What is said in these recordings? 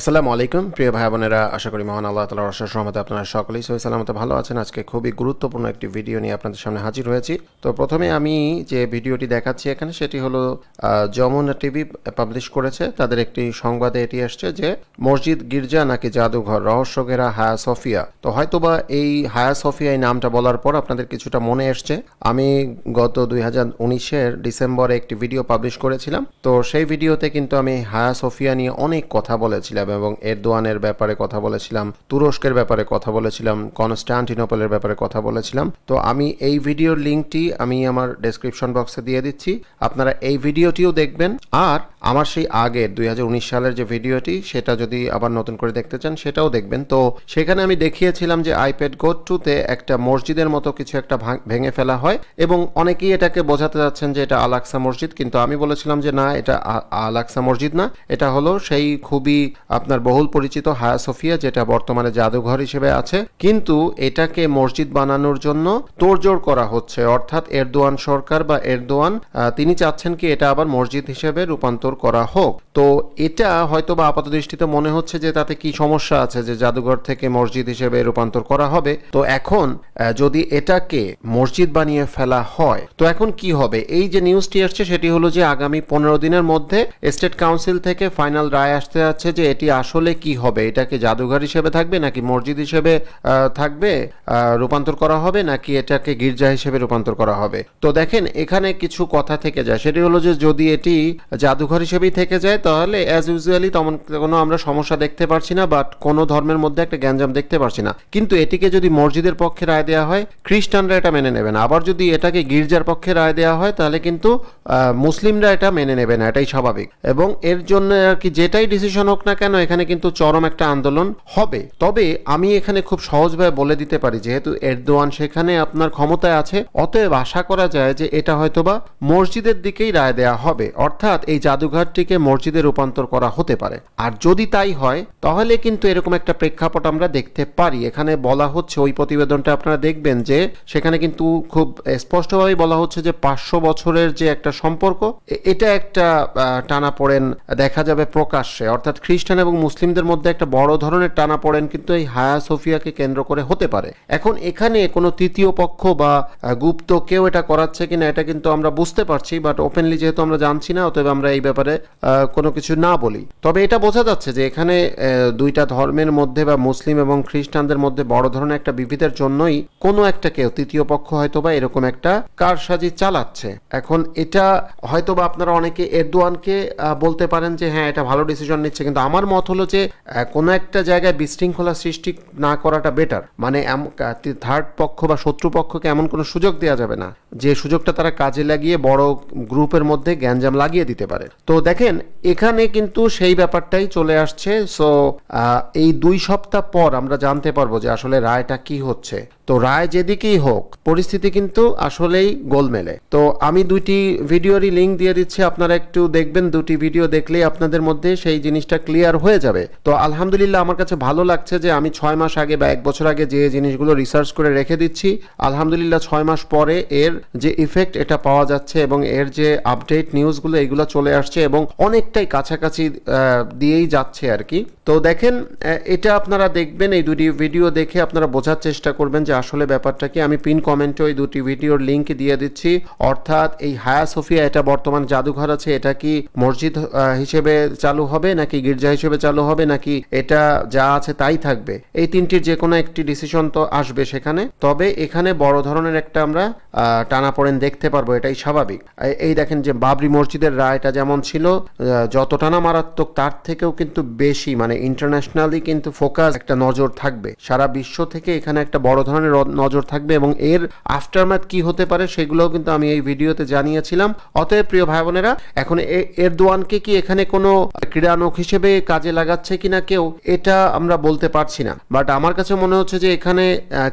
আসসালামু আলাইকুম প্রিয় ভাই বোনেরা আশা করি মহান আল্লাহ তালা অশেষ রহমতে আপনারা সকলেই সহি সালামতে ভালো আছেন আজকে খুবই গুরুত্বপূর্ণ একটি ভিডিও নিয়ে আপনাদের সামনে হাজির হয়েছি তো প্রথমে আমি যে ভিডিওটি দেখাচ্ছি এখানে সেটি হলো যমুনা টিভি পাবলিশ করেছে তাদের একটি সংবাদে এটি আসছে যে মসজিদ গির্জা নাকি জাদুঘর রহস্যঘেরা হায়া সফিয়া তো হয়তোবা এই হায়া সফিয়া এই নামটা বলার পর আপনাদের কিছুটা মনে এসছে আমি গত দুই হাজার উনিশের ডিসেম্বরে একটি ভিডিও পাবলিশ করেছিলাম তো সেই ভিডিওতে কিন্তু আমি হায়া সফিয়া নিয়ে অনেক কথা বলেছিলাম সাহেব এবং এরদোয়ানের ব্যাপারে কথা বলেছিলাম তুরস্কের ব্যাপারে কথা বলেছিলাম কনস্টান্টিনোপলের ব্যাপারে কথা বলেছিলাম তো আমি এই ভিডিওর লিঙ্কটি আমি আমার ডেসক্রিপশন বক্সে দিয়ে দিচ্ছি আপনারা এই ভিডিওটিও দেখবেন আর আমার সেই আগের দুই সালের যে ভিডিওটি সেটা যদি আবার নতুন করে দেখতে চান সেটাও দেখবেন তো সেখানে আমি দেখিয়েছিলাম যে আইপ্যাড গো টুতে একটা মসজিদের মতো কিছু একটা ভেঙে ফেলা হয় এবং অনেকেই এটাকে বোঝাতে যাচ্ছেন যে এটা আলাক্সা মসজিদ কিন্তু আমি বলেছিলাম যে না এটা আলাক্সা মসজিদ না এটা হলো সেই খুবই আপনার বহুল পরিচিত হায়া সোফিয়া যেটা বর্তমানে জাদুঘর হিসেবে আছে কিন্তু এটাকে মসজিদ বানানোর জন্য তোড়জোড় করা হচ্ছে অর্থাৎ এরদোয়ান সরকার বা এরদোয়ান তিনি চাচ্ছেন কি এটা আবার মসজিদ হিসেবে রূপান্তর করা হোক তো এটা হয়তো বা আপাত দৃষ্টিতে মনে হচ্ছে যে তাতে কি সমস্যা আছে যে জাদুঘর থেকে মসজিদ হিসেবে রূপান্তর করা হবে তো এখন যদি এটাকে মসজিদ বানিয়ে ফেলা হয় তো এখন কি হবে এই যে নিউজটি আসছে সেটি হলো যে আগামী পনেরো দিনের মধ্যে স্টেট কাউন্সিল থেকে ফাইনাল রায় আসতে যাচ্ছে যে এটি সম্পত্তি আসলে কি হবে এটাকে জাদুঘর হিসেবে থাকবে নাকি মসজিদ হিসেবে থাকবে রূপান্তর করা হবে নাকি এটাকে গির্জা হিসেবে রূপান্তর করা হবে তো দেখেন এখানে কিছু কথা থেকে যায় সেটি হলো যে যদি এটি জাদুঘর হিসেবেই থেকে যায় তাহলে অ্যাজ ইউজুয়ালি তেমন কোনো আমরা সমস্যা দেখতে পারছি না বাট কোনো ধর্মের মধ্যে একটা গ্যাঞ্জাম দেখতে পারছি না কিন্তু এটিকে যদি মসজিদের পক্ষে রায় দেওয়া হয় খ্রিস্টানরা এটা মেনে নেবে না আবার যদি এটাকে গির্জার পক্ষে রায় দেওয়া হয় তাহলে কিন্তু মুসলিমরা এটা মেনে নেবে না এটাই স্বাভাবিক এবং এর জন্য আর কি যেটাই ডিসিশন হোক না কেন জন্য এখানে কিন্তু চরম একটা আন্দোলন হবে তবে আমি এখানে খুব সহজভাবে বলে দিতে পারি যেহেতু এরদোয়ান সেখানে আপনার ক্ষমতায় আছে অতএব আশা করা যায় যে এটা হয়তোবা মসজিদের দিকেই রায় দেয়া হবে অর্থাৎ এই জাদুঘরটিকে মসজিদে রূপান্তর করা হতে পারে আর যদি তাই হয় তাহলে কিন্তু এরকম একটা প্রেক্ষাপট আমরা দেখতে পারি এখানে বলা হচ্ছে ওই প্রতিবেদনটা আপনারা দেখবেন যে সেখানে কিন্তু খুব স্পষ্টভাবে বলা হচ্ছে যে পাঁচশো বছরের যে একটা সম্পর্ক এটা একটা টানা পড়েন দেখা যাবে প্রকাশ্যে অর্থাৎ খ্রিস্টান এবং মুসলিমদের মধ্যে একটা বড় ধরনের টানা পড়েন কিন্তু এই হায়া সোফিয়াকে কেন্দ্র করে হতে পারে এখন এখানে কোনো তৃতীয় পক্ষ বা গুপ্ত কেউ এটা করাচ্ছে কিনা এটা কিন্তু আমরা বুঝতে পারছি বাট ওপেনলি যেহেতু আমরা জানছি না অতএব আমরা এই ব্যাপারে কোনো কিছু না বলি তবে এটা বোঝা যাচ্ছে যে এখানে দুইটা ধর্মের মধ্যে বা মুসলিম এবং খ্রিস্টানদের মধ্যে বড় ধরনের একটা বিভেদের জন্যই কোনো একটা কেউ তৃতীয় পক্ষ হয়তো বা এরকম একটা কারসাজি চালাচ্ছে এখন এটা হয়তো বা আপনারা অনেকে এরদোয়ানকে বলতে পারেন যে হ্যাঁ এটা ভালো ডিসিশন নিচ্ছে কিন্তু আমার মত হলো যে কোনো একটা জায়গায় বিশৃঙ্খলা সৃষ্টি না করাটা বেটার মানে থার্ড পক্ষ বা শত্রুপক্ষকে এমন কোনো সুযোগ দেওয়া যাবে না যে সুযোগটা তারা কাজে লাগিয়ে বড় গ্রুপের মধ্যে গ্যাঞ্জাম লাগিয়ে দিতে পারে তো দেখেন এখানে কিন্তু সেই ব্যাপারটাই চলে আসছে সো এই দুই সপ্তাহ পর আমরা জানতে পারবো যে আসলে রায়টা কি হচ্ছে তো রায় যেদিকেই হোক পরিস্থিতি কিন্তু আসলেই গোলমেলে তো আমি দুইটি ভিডিওরই লিঙ্ক দিয়ে দিচ্ছি আপনারা একটু দেখবেন দুটি ভিডিও দেখলেই আপনাদের মধ্যে সেই জিনিসটা ক্লিয়ার হয়ে যাবে তো আলহামদুলিল্লাহ আমার কাছে ভালো লাগছে যে আমি ছয় মাস আগে বা এক বছর আগে যে জিনিসগুলো রিসার্চ করে রেখে দিচ্ছি আলহামদুলিল্লাহ ছয় মাস পরে এর যে ইফেক্ট এটা পাওয়া যাচ্ছে এবং এর যে আপডেট নিউজগুলো এগুলো চলে আসছে এবং অনেকটাই কাছাকাছি দিয়েই যাচ্ছে আর কি তো দেখেন এটা আপনারা দেখবেন এই দুটি ভিডিও দেখে আপনারা বোঝার চেষ্টা করবেন যে আসলে ব্যাপারটা কি আমি পিন কমেন্টে ওই দুটি ভিডিওর লিঙ্ক দিয়ে দিচ্ছি অর্থাৎ এই হায়া সোফিয়া এটা বর্তমান জাদুঘর আছে এটা কি মসজিদ হিসেবে চালু হবে নাকি গির্জা হিসেবে চালু হবে নাকি এটা যা আছে তাই থাকবে এই তিনটির যে কোনো একটি ডিসিশন তো আসবে সেখানে তবে এখানে বড় ধরনের একটা আমরা টানা পড়েন দেখতে পারবো এটাই স্বাভাবিক এই দেখেন যে বাবরি মসজিদের রায়টা যেমন ছিল যত টানা মারাত্মক তার থেকেও কিন্তু বেশি মানে ইন্টারন্যাশনালি কিন্তু ফোকাস একটা নজর থাকবে সারা বিশ্ব থেকে এখানে একটা বড় ধরনের ধরনের নজর থাকবে এবং এর আফটারম্যাথ কি হতে পারে সেগুলোও কিন্তু আমি এই ভিডিওতে জানিয়েছিলাম অতএব প্রিয় ভাই বোনেরা এখন এরদোয়ানকে কি এখানে কোনো ক্রীড়ানক হিসেবে কাজে লাগাচ্ছে কিনা কেউ এটা আমরা বলতে পারছি না বাট আমার কাছে মনে হচ্ছে যে এখানে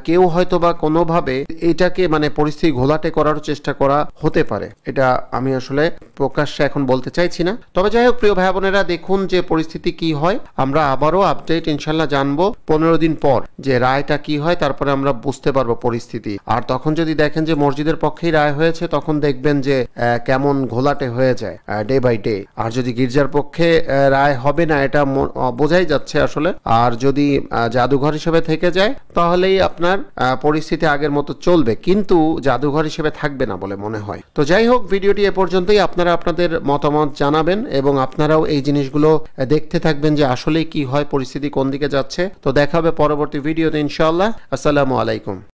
কেউ হয়তো বা কোনোভাবে এটাকে মানে পরিস্থিতি ঘোলাটে করার চেষ্টা করা হতে পারে এটা আমি আসলে প্রকাশ্যে এখন বলতে চাইছি না তবে যাই হোক প্রিয় ভাই বোনেরা দেখুন যে পরিস্থিতি কি হয় আমরা আবারও আপডেট ইনশাল্লাহ জানবো পনেরো দিন পর যে রায়টা কি হয় তারপরে আমরা বুঝতে পারবো পরিস্থিতি আর তখন যদি দেখেন যে মসজিদের পক্ষেই রায় হয়েছে তখন দেখবেন যে কেমন ঘোলাটে হয়ে যায় ডে বাই ডে আর যদি গির্জার পক্ষে রায় হবে না এটা বোঝাই যাচ্ছে আসলে আর যদি জাদুঘর হিসেবে থেকে যায় তাহলেই আপনার পরিস্থিতি আগের মতো চলবে কিন্তু জাদুঘর হিসেবে থাকবে না বলে মনে হয় তো যাই হোক ভিডিওটি এ পর্যন্তই আপনারা আপনাদের মতামত জানাবেন এবং আপনারাও এই জিনিসগুলো দেখতে থাকবেন যে আসলে কি হয় পরিস্থিতি কোন দিকে যাচ্ছে তো দেখা হবে পরবর্তী ভিডিওতে ইনশাল্লাহ আসসালামু আলাইকুম Icon.